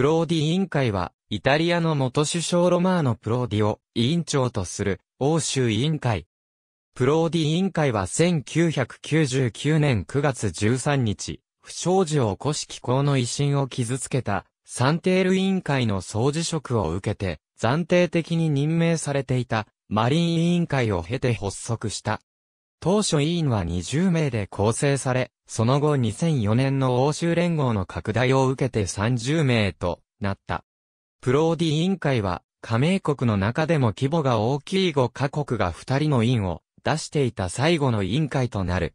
プローディ委員会は、イタリアの元首相ロマーノ・プローディを委員長とする欧州委員会。プローディ委員会は1999年9月13日、不祥事を起こし気候の威信を傷つけたサンテール委員会の総辞職を受けて、暫定的に任命されていたマリン委員会を経て発足した当初委員は20名で構成され、その後2004年の欧州連合の拡大を受けて30名となった。プローディ委員会は、加盟国の中でも規模が大きい5カ国が2人の委員を出していた最後の委員会となる。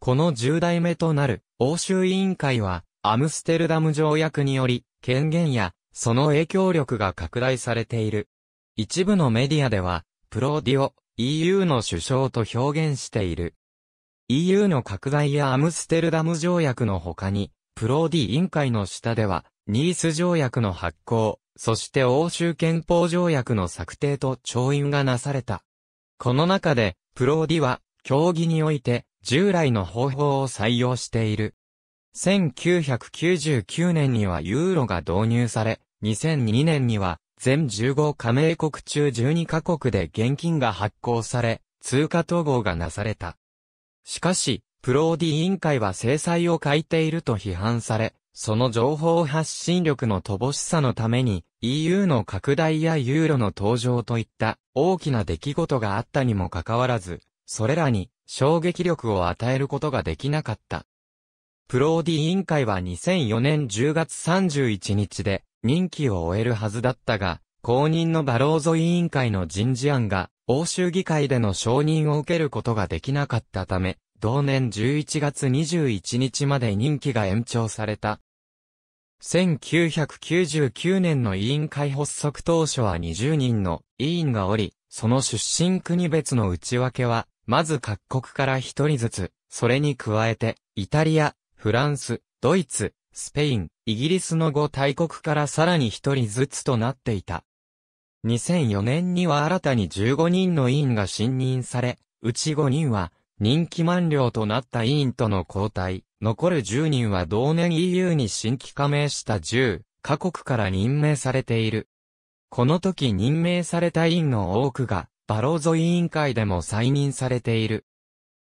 この10代目となる欧州委員会は、アムステルダム条約により、権限や、その影響力が拡大されている。一部のメディアでは、プローディを EU の首相と表現している。EU の拡大やアムステルダム条約の他に、プローディ委員会の下では、ニース条約の発行、そして欧州憲法条約の策定と調印がなされた。この中で、プローディは、協議において、従来の方法を採用している。1999年にはユーロが導入され、2002年には全15加盟国中12カ国で現金が発行され、通貨統合がなされた。しかし、プローディ委員会は制裁を欠いていると批判され、その情報発信力の乏しさのために EU の拡大やユーロの登場といった大きな出来事があったにもかかわらず、それらに衝撃力を与えることができなかった。プローディ委員会は2004年10月31日で任期を終えるはずだったが、公認のバローゾ委員会の人事案が、欧州議会での承認を受けることができなかったため、同年11月21日まで任期が延長された。1999年の委員会発足当初は20人の委員がおり、その出身国別の内訳は、まず各国から1人ずつ、それに加えて、イタリア、フランス、ドイツ、スペイン、イギリスの5大国からさらに1人ずつとなっていた。2004年には新たに15人の委員が信任され、うち5人は任期満了となった委員との交代、残る10人は同年 EU に新規加盟した10カ国から任命されている。この時任命された委員の多くが、バローゾ委員会でも再任されている。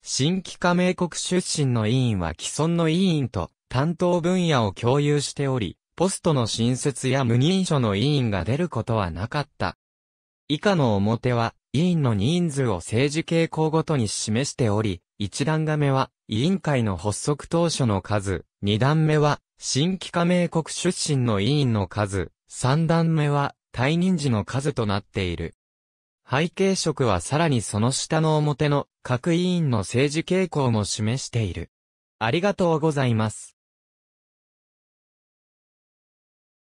新規加盟国出身の委員は既存の委員と担当分野を共有しており、ポストの新設や無認証の委員が出ることはなかった。以下の表は、委員の人数を政治傾向ごとに示しており、一段目は、委員会の発足当初の数、二段目は、新規加盟国出身の委員の数、三段目は、退任時の数となっている。背景色はさらにその下の表の各委員の政治傾向も示している。ありがとうございます。